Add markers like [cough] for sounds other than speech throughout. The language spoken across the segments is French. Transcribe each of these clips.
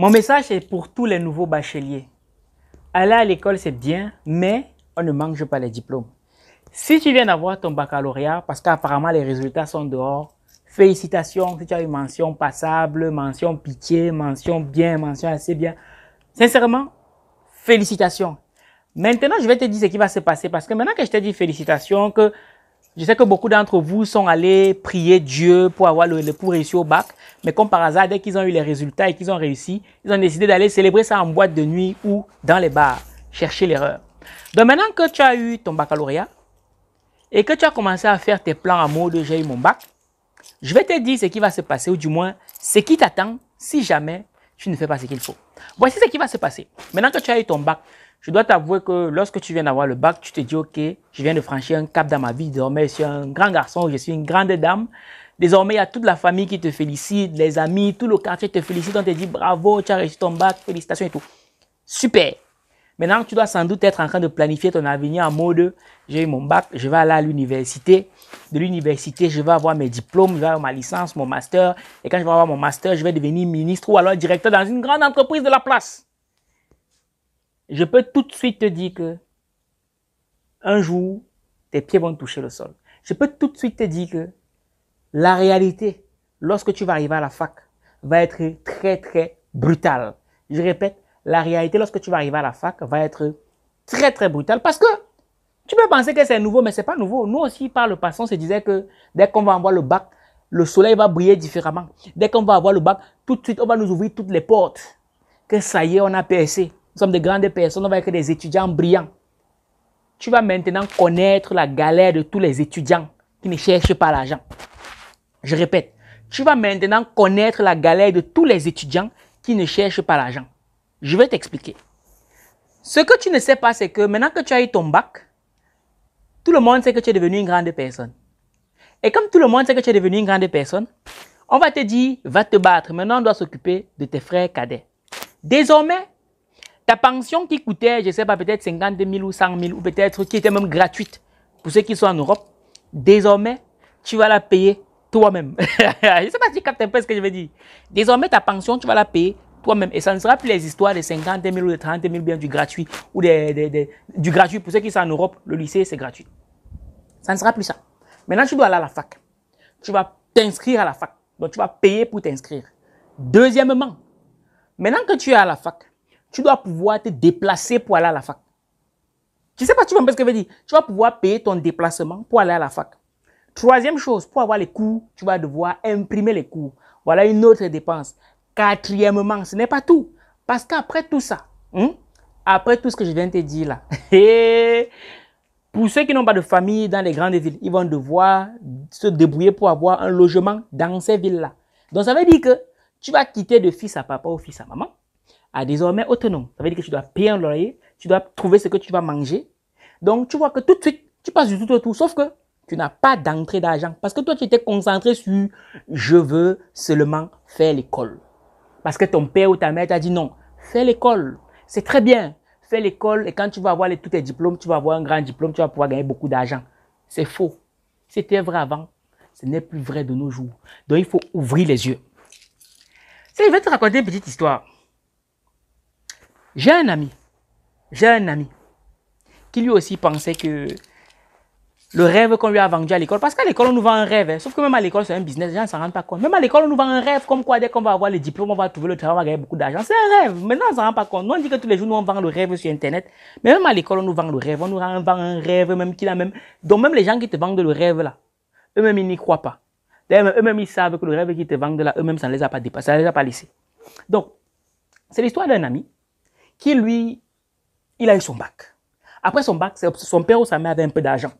Mon message est pour tous les nouveaux bacheliers. Aller à l'école, c'est bien, mais on ne mange pas les diplômes. Si tu viens d'avoir ton baccalauréat, parce qu'apparemment les résultats sont dehors, félicitations si tu as une mention passable, mention pitié, mention bien, mention assez bien. Sincèrement, félicitations. Maintenant, je vais te dire ce qui va se passer parce que maintenant que je t'ai dit félicitations, que je sais que beaucoup d'entre vous sont allés prier Dieu pour avoir le, pour réussir au bac, mais comme par hasard, dès qu'ils ont eu les résultats et qu'ils ont réussi, ils ont décidé d'aller célébrer ça en boîte de nuit ou dans les bars, chercher l'erreur. Donc maintenant que tu as eu ton baccalauréat et que tu as commencé à faire tes plans en mode j'ai eu mon bac, je vais te dire ce qui va se passer, ou du moins ce qui t'attend si jamais tu ne fais pas ce qu'il faut. Voici ce qui va se passer. Maintenant que tu as eu ton bac, je dois t'avouer que lorsque tu viens d'avoir le bac, tu te dis, OK, je viens de franchir un cap dans ma vie. Désormais, je suis un grand garçon, je suis une grande dame. Désormais, il y a toute la famille qui te félicite, les amis, tout le quartier te félicite. On te dit, bravo, tu as réussi ton bac, félicitations et tout. Super. Maintenant, tu dois sans doute être en train de planifier ton avenir en mode, j'ai eu mon bac, je vais aller à l'université. De l'université, je vais avoir mes diplômes, je vais avoir ma licence, mon master. Et quand je vais avoir mon master, je vais devenir ministre ou alors directeur dans une grande entreprise de la place je peux tout de suite te dire que un jour, tes pieds vont toucher le sol. Je peux tout de suite te dire que la réalité, lorsque tu vas arriver à la fac, va être très, très brutale. Je répète, la réalité, lorsque tu vas arriver à la fac, va être très, très brutale parce que tu peux penser que c'est nouveau, mais c'est pas nouveau. Nous aussi, par le passant, on se disait que dès qu'on va avoir le bac, le soleil va briller différemment. Dès qu'on va avoir le bac, tout de suite, on va nous ouvrir toutes les portes. Que ça y est, on a percé. Nous sommes de grandes personnes, on va être des étudiants brillants. Tu vas maintenant connaître la galère de tous les étudiants qui ne cherchent pas l'argent. Je répète, tu vas maintenant connaître la galère de tous les étudiants qui ne cherchent pas l'argent. Je vais t'expliquer. Ce que tu ne sais pas, c'est que maintenant que tu as eu ton bac, tout le monde sait que tu es devenu une grande personne. Et comme tout le monde sait que tu es devenu une grande personne, on va te dire, va te battre. Maintenant, on doit s'occuper de tes frères cadets. Désormais, ta pension qui coûtait, je ne sais pas, peut-être 50 000 ou 100 000, ou peut-être qui était même gratuite pour ceux qui sont en Europe, désormais, tu vas la payer toi-même. [laughs] je ne sais pas si tu captes un peu ce que je veux dire. Désormais, ta pension, tu vas la payer toi-même. Et ça ne sera plus les histoires des 50 000 ou des 30 000, bien du gratuit, ou des, des, du gratuit. Pour ceux qui sont en Europe, le lycée, c'est gratuit. Ça ne sera plus ça. Maintenant, tu dois aller à la fac. Tu vas t'inscrire à la fac. Donc, tu vas payer pour t'inscrire. Deuxièmement, maintenant que tu es à la fac, tu dois pouvoir te déplacer pour aller à la fac. Tu sais pas, tu comprends ce que je veux dire. Tu vas pouvoir payer ton déplacement pour aller à la fac. Troisième chose, pour avoir les cours, tu vas devoir imprimer les cours. Voilà une autre dépense. Quatrièmement, ce n'est pas tout. Parce qu'après tout ça, hein, après tout ce que je viens de te dire là, [laughs] pour ceux qui n'ont pas de famille dans les grandes villes, ils vont devoir se débrouiller pour avoir un logement dans ces villes-là. Donc ça veut dire que tu vas quitter de fils à papa ou fils à maman à désormais autonome. Ça veut dire que tu dois payer un loyer, tu dois trouver ce que tu vas manger. Donc, tu vois que tout de suite, tu passes du tout au tout, sauf que tu n'as pas d'entrée d'argent. Parce que toi, tu étais concentré sur je veux seulement faire l'école. Parce que ton père ou ta mère t'a dit non, fais l'école. C'est très bien. Fais l'école et quand tu vas avoir tous tes diplômes, tu vas avoir un grand diplôme, tu vas pouvoir gagner beaucoup d'argent. C'est faux. C'était vrai avant. Ce n'est plus vrai de nos jours. Donc, il faut ouvrir les yeux. Je vais te raconter une petite histoire. J'ai un ami, j'ai un ami qui lui aussi pensait que le rêve qu'on lui a vendu à l'école, parce qu'à l'école on nous vend un rêve, hein. sauf que même à l'école c'est un business, les gens ne s'en rendent pas compte. Même à l'école on nous vend un rêve comme quoi dès qu'on va avoir les diplômes, on va trouver le travail, on va gagner beaucoup d'argent. C'est un rêve, maintenant on ne s'en rend pas compte. Nous on dit que tous les jours nous on vend le rêve sur internet, mais même à l'école on nous vend le rêve, on nous vend un rêve même qu'il a même. Donc même les gens qui te vendent le rêve là, eux-mêmes ils n'y croient pas. eux-mêmes ils savent que le rêve qu'ils te vendent là, eux-mêmes ça les a pas dépassés, ça les a pas laissés. Donc c'est l'histoire d'un ami qui lui, il a eu son bac. Après son bac, son père ou sa mère avait un peu d'argent.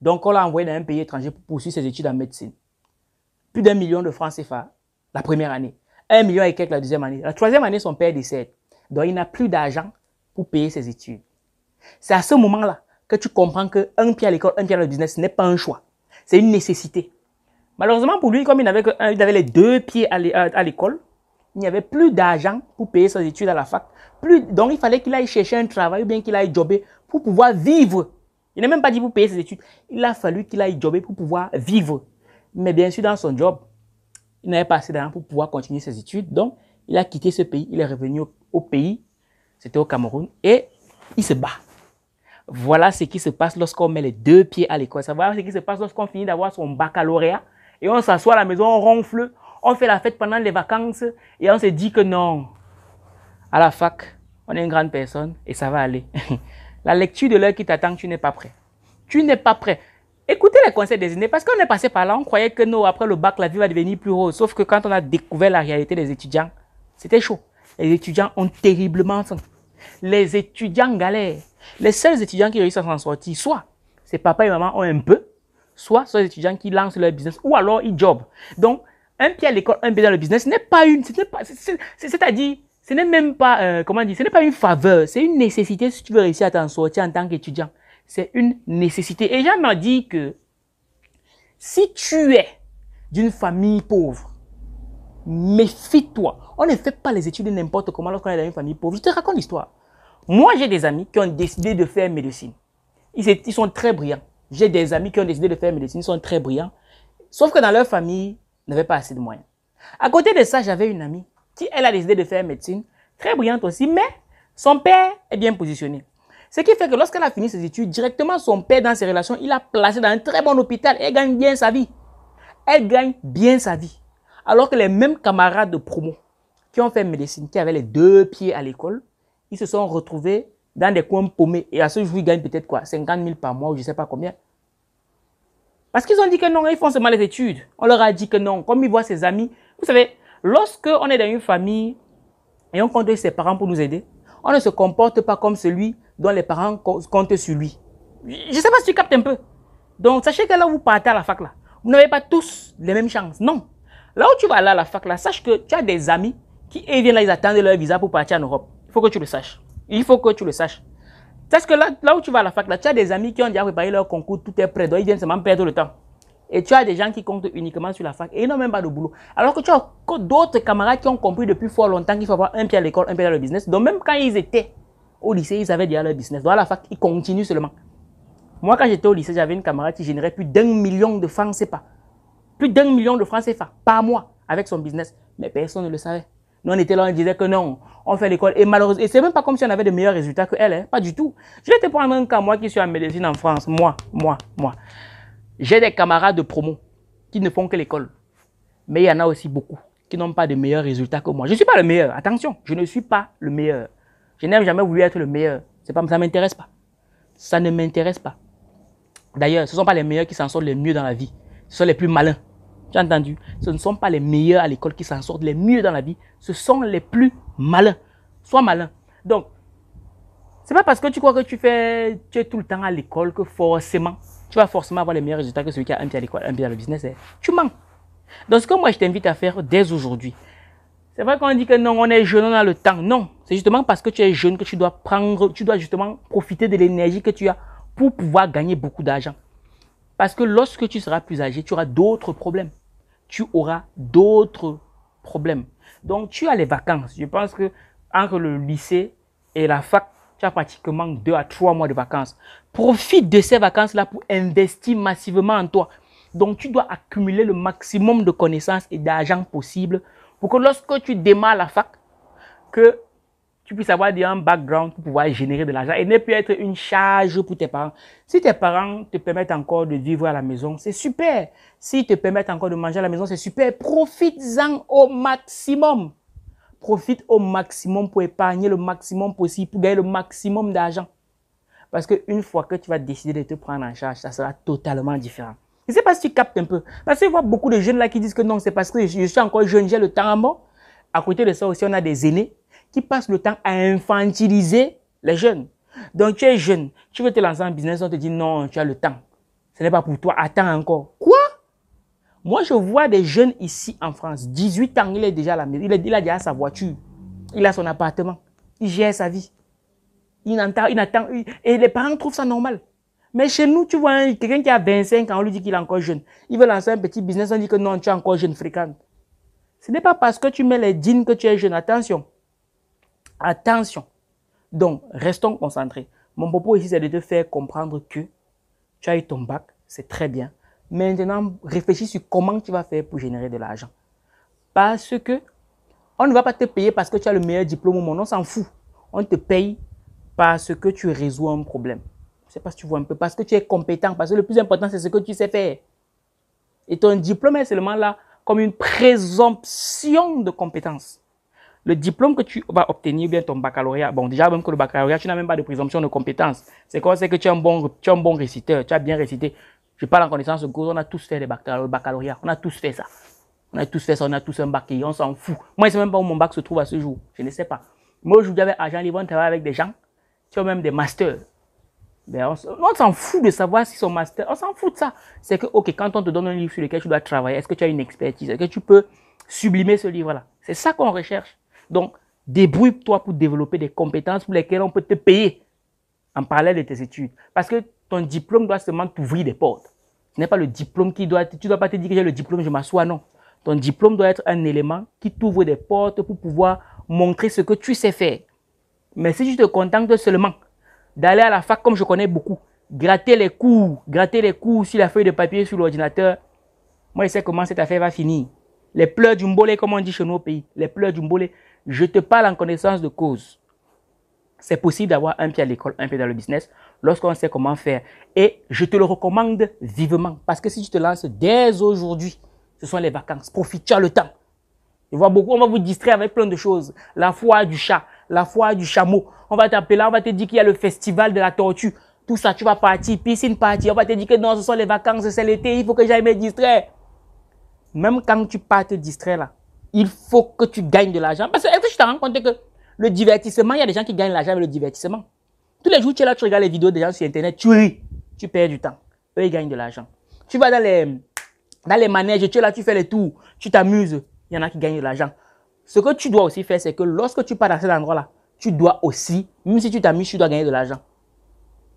Donc on l'a envoyé dans un pays étranger pour poursuivre ses études en médecine. Plus d'un million de francs CFA la première année. Un million et quelques la deuxième année. La troisième année, son père décède. Donc il n'a plus d'argent pour payer ses études. C'est à ce moment-là que tu comprends que pied à l'école, un pied dans le business, ce n'est pas un choix. C'est une nécessité. Malheureusement pour lui, comme il n'avait que, il avait les deux pieds à l'école, il n'y avait plus d'argent pour payer ses études à la fac. Plus, donc il fallait qu'il aille chercher un travail ou bien qu'il aille jobber pour pouvoir vivre. Il n'a même pas dit pour payer ses études. Il a fallu qu'il aille jobber pour pouvoir vivre. Mais bien sûr, dans son job, il n'avait pas assez d'argent pour pouvoir continuer ses études. Donc, il a quitté ce pays. Il est revenu au, au pays. C'était au Cameroun. Et il se bat. Voilà ce qui se passe lorsqu'on met les deux pieds à l'école. Voilà ce qui se passe lorsqu'on finit d'avoir son baccalauréat. Et on s'assoit à la maison, on ronfle, on fait la fête pendant les vacances et on se dit que non. À la fac, on est une grande personne et ça va aller. [laughs] la lecture de l'heure qui t'attend, tu n'es pas prêt. Tu n'es pas prêt. Écoutez les conseils des aînés parce qu'on est passé par là, on croyait que non, après le bac, la vie va devenir plus rose. Sauf que quand on a découvert la réalité des étudiants, c'était chaud. Les étudiants ont terriblement Les étudiants galèrent. Les seuls étudiants qui réussissent à s'en sortir, soit c'est papa et maman ont un peu, soit sont les étudiants qui lancent leur business, ou alors ils job. Donc, un pied à l'école, un pied dans le business, ce n'est pas une, c'est-à-dire, ce n'est même pas, euh, comment dire, ce n'est pas une faveur, c'est une nécessité si tu veux réussir à t'en sortir en tant qu'étudiant. C'est une nécessité. Et m'a dit que si tu es d'une famille pauvre, méfie-toi. On ne fait pas les études n'importe comment lorsqu'on est dans une famille pauvre. Je te raconte l'histoire. Moi, j'ai des amis qui ont décidé de faire médecine. Ils, sont très brillants. J'ai des amis qui ont décidé de faire médecine, ils sont très brillants. Sauf que dans leur famille, n'avait pas assez de moyens. À côté de ça, j'avais une amie qui, elle, a décidé de faire médecine, très brillante aussi, mais son père est bien positionné. Ce qui fait que lorsqu'elle a fini ses études, directement son père, dans ses relations, il l'a placé dans un très bon hôpital et elle gagne bien sa vie. Elle gagne bien sa vie. Alors que les mêmes camarades de promo qui ont fait médecine, qui avaient les deux pieds à l'école, ils se sont retrouvés dans des coins paumés. Et à ce jour, ils gagnent peut-être quoi 50 000 par mois ou je ne sais pas combien. Parce qu'ils ont dit que non, ils font seulement les études. On leur a dit que non, comme ils voient ses amis. Vous savez, lorsque on est dans une famille et on compte ses parents pour nous aider, on ne se comporte pas comme celui dont les parents comptent sur lui. Je ne sais pas si tu captes un peu. Donc, sachez que là où vous partez à la fac, là, vous n'avez pas tous les mêmes chances. Non. Là où tu vas là à la fac, là, sache que tu as des amis qui viennent là, ils attendent leur visa pour partir en Europe. Il faut que tu le saches. Il faut que tu le saches. Parce que là, où tu vas à la fac, tu as des amis qui ont déjà préparé leur concours, tout est prêt, donc ils viennent seulement perdre le temps. Et tu as des gens qui comptent uniquement sur la fac et ils n'ont même pas de boulot. Alors que tu as d'autres camarades qui ont compris depuis fort longtemps qu'il faut avoir un pied à l'école, un pied dans le business. Donc même quand ils étaient au lycée, ils avaient déjà leur business. Donc à la fac, ils continuent seulement. Moi, quand j'étais au lycée, j'avais une camarade qui générait plus d'un million de francs CFA. Plus d'un million de francs CFA par mois avec son business. Mais personne ne le savait. Nous, on était là, on disait que non, on fait l'école. Et malheureusement, et c'est même pas comme si on avait de meilleurs résultats que elle, hein? pas du tout. Je vais te prendre un cas, moi qui suis en médecine en France, moi, moi, moi. J'ai des camarades de promo qui ne font que l'école. Mais il y en a aussi beaucoup qui n'ont pas de meilleurs résultats que moi. Je ne suis pas le meilleur, attention, je ne suis pas le meilleur. Je n'ai jamais voulu être le meilleur. C'est pas, ça m'intéresse pas. Ça ne m'intéresse pas. D'ailleurs, ce ne sont pas les meilleurs qui s'en sortent les mieux dans la vie. Ce sont les plus malins. Tu as entendu Ce ne sont pas les meilleurs à l'école qui s'en sortent, les mieux dans la vie. Ce sont les plus malins. Sois malin. Donc, c'est pas parce que tu crois que tu fais, tu es tout le temps à l'école que forcément, tu vas forcément avoir les meilleurs résultats que celui qui a un pied à l'école, un pied dans le business. Tu mens. Donc, ce que moi, je t'invite à faire dès aujourd'hui, c'est vrai qu'on dit que non, on est jeune, on a le temps. Non, c'est justement parce que tu es jeune que tu dois prendre, tu dois justement profiter de l'énergie que tu as pour pouvoir gagner beaucoup d'argent. Parce que lorsque tu seras plus âgé, tu auras d'autres problèmes tu auras d'autres problèmes. Donc, tu as les vacances. Je pense que entre le lycée et la fac, tu as pratiquement deux à trois mois de vacances. Profite de ces vacances-là pour investir massivement en toi. Donc, tu dois accumuler le maximum de connaissances et d'argent possible pour que lorsque tu démarres la fac, que tu puisses avoir un background pour pouvoir générer de l'argent et ne plus être une charge pour tes parents. Si tes parents te permettent encore de vivre à la maison, c'est super. S'ils te permettent encore de manger à la maison, c'est super. Profites-en au maximum. Profite au maximum pour épargner le maximum possible, pour gagner le maximum d'argent. Parce que une fois que tu vas décider de te prendre en charge, ça sera totalement différent. Je ne sais pas si tu captes un peu. Parce que je vois beaucoup de jeunes là qui disent que non, c'est parce que je suis encore jeune, j'ai le temps à hein, mort. À côté de ça aussi, on a des aînés passe passe le temps à infantiliser les jeunes. Donc tu es jeune, tu veux te lancer un business, on te dit non, tu as le temps. Ce n'est pas pour toi, attends encore. Quoi Moi, je vois des jeunes ici en France, 18 ans, il est déjà à la maison, il, est, il a déjà sa voiture, il a son appartement, il gère sa vie. Il entend, il attend, et les parents trouvent ça normal. Mais chez nous, tu vois quelqu'un qui a 25 ans, on lui dit qu'il est encore jeune. Il veut lancer un petit business, on dit que non, tu es encore jeune, fréquente. Ce n'est pas parce que tu mets les jeans que tu es jeune, attention. Attention. Donc, restons concentrés. Mon propos ici, c'est de te faire comprendre que tu as eu ton bac, c'est très bien. Maintenant, réfléchis sur comment tu vas faire pour générer de l'argent. Parce que on ne va pas te payer parce que tu as le meilleur diplôme au monde, on s'en fout. On te paye parce que tu résous un problème. C'est sais pas tu vois un peu, parce que tu es compétent, parce que le plus important, c'est ce que tu sais faire. Et ton diplôme est seulement là comme une présomption de compétence le diplôme que tu vas obtenir, bien ton baccalauréat, bon, déjà, même que le baccalauréat, tu n'as même pas de présomption de compétences. C'est quoi C'est que tu es, un bon, tu bon réciteur, tu as bien récité. Je parle en connaissance de cause, on a tous fait des baccalauréats, on a tous fait ça. On a tous fait ça, on a tous un bac et on s'en fout. Moi, je ne sais même pas où mon bac se trouve à ce jour, je ne sais pas. Moi, je aujourd'hui, avec Agent Livre, on travaille avec des gens tu as même des masters. Ben, on s'en fout de savoir si son master, on s'en fout de ça. C'est que, ok, quand on te donne un livre sur lequel tu dois travailler, est-ce que tu as une expertise Est-ce que tu peux sublimer ce livre-là C'est ça qu'on recherche. Donc, débrouille-toi pour développer des compétences pour lesquelles on peut te payer en parallèle de tes études. Parce que ton diplôme doit seulement t'ouvrir des portes. Ce n'est pas le diplôme qui doit... Tu ne dois pas te dire que j'ai le diplôme, je m'assois, non. Ton diplôme doit être un élément qui t'ouvre des portes pour pouvoir montrer ce que tu sais faire. Mais si tu te contentes seulement d'aller à la fac comme je connais beaucoup, gratter les cours, gratter les cours sur la feuille de papier, sur l'ordinateur, moi je sais comment cette affaire va finir. Les pleurs du mbolé, comme on dit chez nous au pays, les pleurs du mbolé. Je te parle en connaissance de cause. C'est possible d'avoir un pied à l'école, un pied dans le business, lorsqu'on sait comment faire. Et je te le recommande vivement, parce que si tu te lances dès aujourd'hui, ce sont les vacances. Profite, tu le temps. Je vois beaucoup, on va vous distraire avec plein de choses. La foi du chat, la foi du chameau. On va t'appeler, on va te dire qu'il y a le festival de la tortue. Tout ça, tu vas partir, piscine partie. On va te dire que non, ce sont les vacances, c'est l'été, il faut que j'aille me distraire. Même quand tu pars te distraire là, il faut que tu gagnes de l'argent. Parce que est-ce que tu t'es rends compte que le divertissement, il y a des gens qui gagnent de l'argent avec le divertissement. Tous les jours, tu es là, tu regardes les vidéos des gens sur Internet, tu ris, tu perds du temps. Eux, ils gagnent de l'argent. Tu vas dans les, dans les manèges, tu es là, tu fais les tours, tu t'amuses. Il y en a qui gagnent de l'argent. Ce que tu dois aussi faire, c'est que lorsque tu pars dans cet endroit-là, tu dois aussi, même si tu t'amuses, tu dois gagner de l'argent.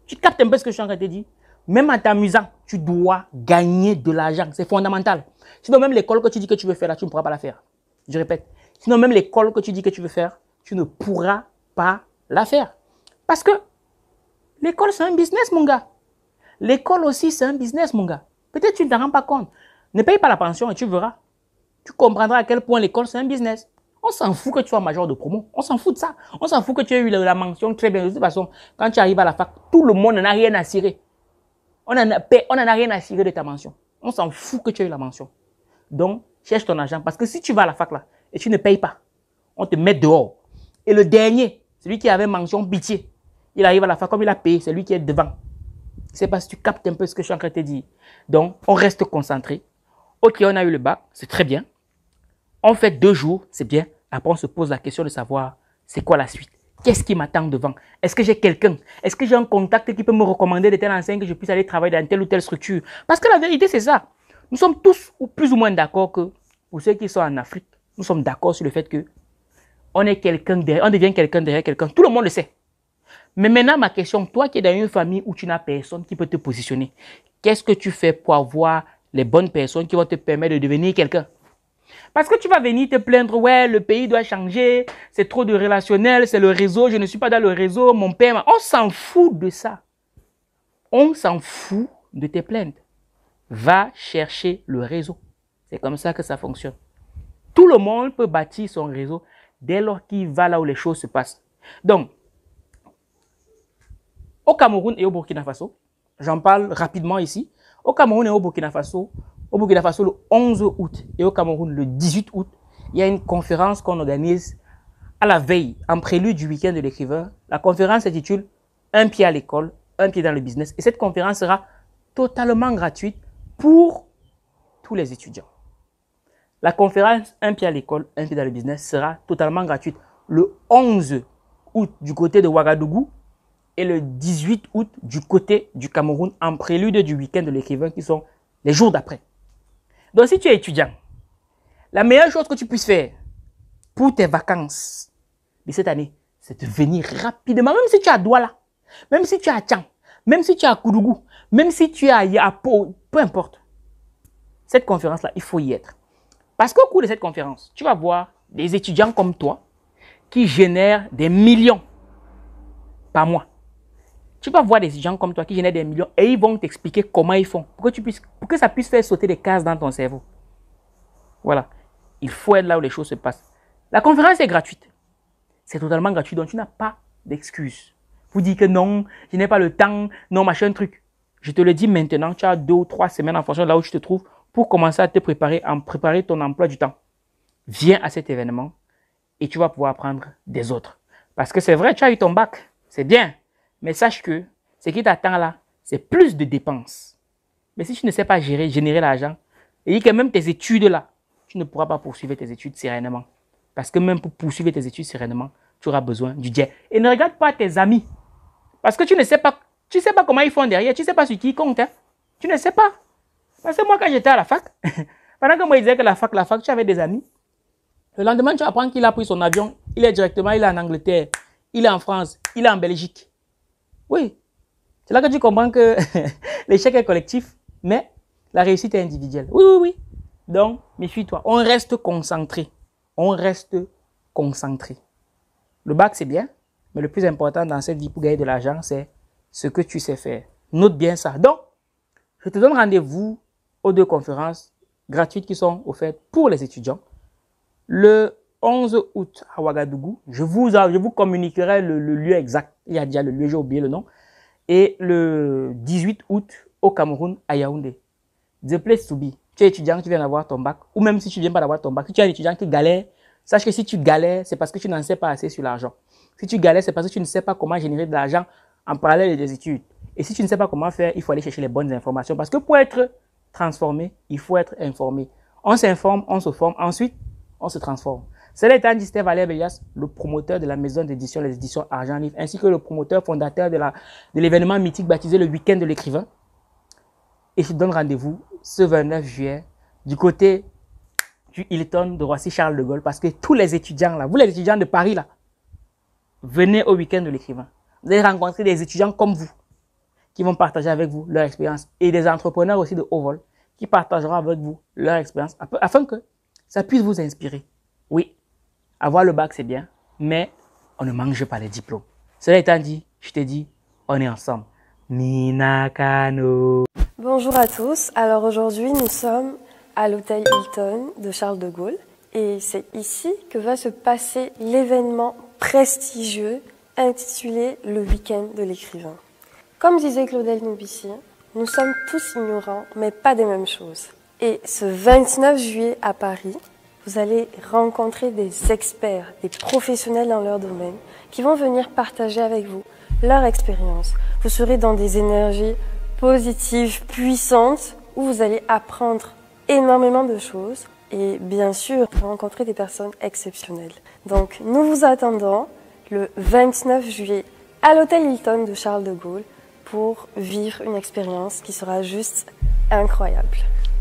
Tu captes un peu ce que je suis en train de te dire même en t'amusant, tu dois gagner de l'argent. C'est fondamental. Sinon, même l'école que tu dis que tu veux faire, là, tu ne pourras pas la faire. Je répète, sinon même l'école que tu dis que tu veux faire, tu ne pourras pas la faire. Parce que l'école, c'est un business, mon gars. L'école aussi, c'est un business, mon gars. Peut-être tu ne t'en rends pas compte. Ne paye pas la pension et tu verras. Tu comprendras à quel point l'école, c'est un business. On s'en fout que tu sois major de promo. On s'en fout de ça. On s'en fout que tu aies eu la mention très bien. De toute façon, quand tu arrives à la fac, tout le monde n'en a rien à cirer. On n'en a, on a rien à cirer de ta mention. On s'en fout que tu aies eu la mention. Donc, Cherche ton argent. Parce que si tu vas à la fac là et tu ne payes pas, on te met dehors. Et le dernier, celui qui avait mention pitié, il arrive à la fac comme il a payé, c'est lui qui est devant. C'est parce que tu captes un peu ce que je suis en train de te dire. Donc, on reste concentré. Ok, on a eu le bac, c'est très bien. On fait deux jours, c'est bien. Après, on se pose la question de savoir c'est quoi la suite. Qu'est-ce qui m'attend devant Est-ce que j'ai quelqu'un Est-ce que j'ai un contact qui peut me recommander de telle enseigne que je puisse aller travailler dans telle ou telle structure Parce que la vérité, c'est ça. Nous sommes tous ou plus ou moins d'accord que, pour ceux qui sont en Afrique, nous sommes d'accord sur le fait que on est quelqu'un derrière, on devient quelqu'un derrière quelqu'un. Tout le monde le sait. Mais maintenant, ma question, toi qui es dans une famille où tu n'as personne qui peut te positionner, qu'est-ce que tu fais pour avoir les bonnes personnes qui vont te permettre de devenir quelqu'un? Parce que tu vas venir te plaindre, ouais, le pays doit changer, c'est trop de relationnel, c'est le réseau, je ne suis pas dans le réseau, mon père, on s'en fout de ça. On s'en fout de tes plaintes va chercher le réseau. C'est comme ça que ça fonctionne. Tout le monde peut bâtir son réseau dès lors qu'il va là où les choses se passent. Donc, au Cameroun et au Burkina Faso, j'en parle rapidement ici, au Cameroun et au Burkina Faso, au Burkina Faso le 11 août et au Cameroun le 18 août, il y a une conférence qu'on organise à la veille, en prélude du week-end de l'écrivain. La conférence s'intitule Un pied à l'école, un pied dans le business. Et cette conférence sera totalement gratuite pour tous les étudiants. La conférence Un pied à l'école, un pied dans le business sera totalement gratuite le 11 août du côté de Ouagadougou et le 18 août du côté du Cameroun en prélude du week-end de l'écrivain qui sont les jours d'après. Donc si tu es étudiant, la meilleure chose que tu puisses faire pour tes vacances de cette année, c'est de venir rapidement, même si tu es à Douala, même si tu es à Tchang, même si tu es à même si tu es à Yapo, peu importe. Cette conférence-là, il faut y être. Parce qu'au cours de cette conférence, tu vas voir des étudiants comme toi qui génèrent des millions par mois. Tu vas voir des gens comme toi qui génèrent des millions et ils vont t'expliquer comment ils font pour que, tu puisses, pour que ça puisse faire sauter des cases dans ton cerveau. Voilà. Il faut être là où les choses se passent. La conférence est gratuite. C'est totalement gratuit, donc tu n'as pas d'excuses. Vous dites que non, je n'ai pas le temps, non, machin truc. Je te le dis maintenant, tu as deux ou trois semaines en fonction de là où tu te trouves pour commencer à te préparer, à préparer ton emploi du temps. Viens à cet événement et tu vas pouvoir apprendre des autres. Parce que c'est vrai, tu as eu ton bac, c'est bien. Mais sache que ce qui t'attend là, c'est plus de dépenses. Mais si tu ne sais pas gérer, générer l'argent, et que même tes études là, tu ne pourras pas poursuivre tes études sereinement. Parce que même pour poursuivre tes études sereinement, tu auras besoin du jet. Et ne regarde pas tes amis. Parce que tu ne sais pas tu ne sais pas comment ils font derrière, tu ne sais pas sur qui compte Hein? Tu ne sais pas. Parce que moi, quand j'étais à la fac, [laughs] pendant que moi, je disais que la fac, la fac, tu avais des amis. Le lendemain, tu apprends qu'il a pris son avion, il est directement, il est en Angleterre, il est en France, il est en Belgique. Oui. C'est là que tu comprends que [laughs] l'échec est collectif, mais la réussite est individuelle. Oui, oui, oui. Donc, méfie-toi. On reste concentré. On reste concentré. Le bac, c'est bien, mais le plus important dans cette vie pour gagner de l'argent, c'est ce que tu sais faire. Note bien ça. Donc, je te donne rendez-vous aux deux conférences gratuites qui sont offertes pour les étudiants. Le 11 août à Ouagadougou, je vous, je vous communiquerai le, lieu exact. Il y a déjà le lieu, j'ai oublié le nom. Et le 18 août au Cameroun, à Yaoundé. The place to be. Tu es étudiant, tu viens d'avoir ton bac. Ou même si tu viens pas d'avoir ton bac, si tu es un étudiant qui galère, sache que si tu galères, c'est parce que tu n'en sais pas assez sur l'argent. Si tu galères, c'est parce que tu ne sais pas comment générer de l'argent en parallèle des études. Et si tu ne sais pas comment faire, il faut aller chercher les bonnes informations. Parce que pour être transformé, il faut être informé. On s'informe, on se forme, ensuite, on se transforme. Cela étant dit, c'était Valère Bellas, le promoteur de la maison d'édition, les éditions Argent Livre, ainsi que le promoteur fondateur de, l'événement mythique baptisé le week-end de l'écrivain. Et je donne rendez-vous ce 29 juillet du côté du Hilton de Roissy Charles de Gaulle, parce que tous les étudiants là, vous les étudiants de Paris là, venez au week-end de l'écrivain. Vous allez rencontrer des étudiants comme vous qui vont partager avec vous leur expérience et des entrepreneurs aussi de haut vol qui partageront avec vous leur expérience afin que ça puisse vous inspirer. Oui, avoir le bac, c'est bien, mais on ne mange pas les diplômes. Cela étant dit, je te dis, on est ensemble. Minakano. Bonjour à tous. Alors aujourd'hui, nous sommes à l'hôtel Hilton de Charles de Gaulle et c'est ici que va se passer l'événement prestigieux intitulé Le week-end de l'écrivain. Comme disait Claudel Nobici, nous sommes tous ignorants, mais pas des mêmes choses. Et ce 29 juillet à Paris, vous allez rencontrer des experts, des professionnels dans leur domaine, qui vont venir partager avec vous leur expérience. Vous serez dans des énergies positives, puissantes, où vous allez apprendre énormément de choses et bien sûr rencontrer des personnes exceptionnelles. Donc nous vous attendons le 29 juillet à l'hôtel Hilton de Charles de Gaulle pour vivre une expérience qui sera juste incroyable.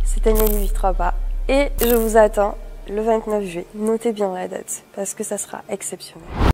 C'était Nelly pas et je vous attends le 29 juillet. Notez bien la date parce que ça sera exceptionnel.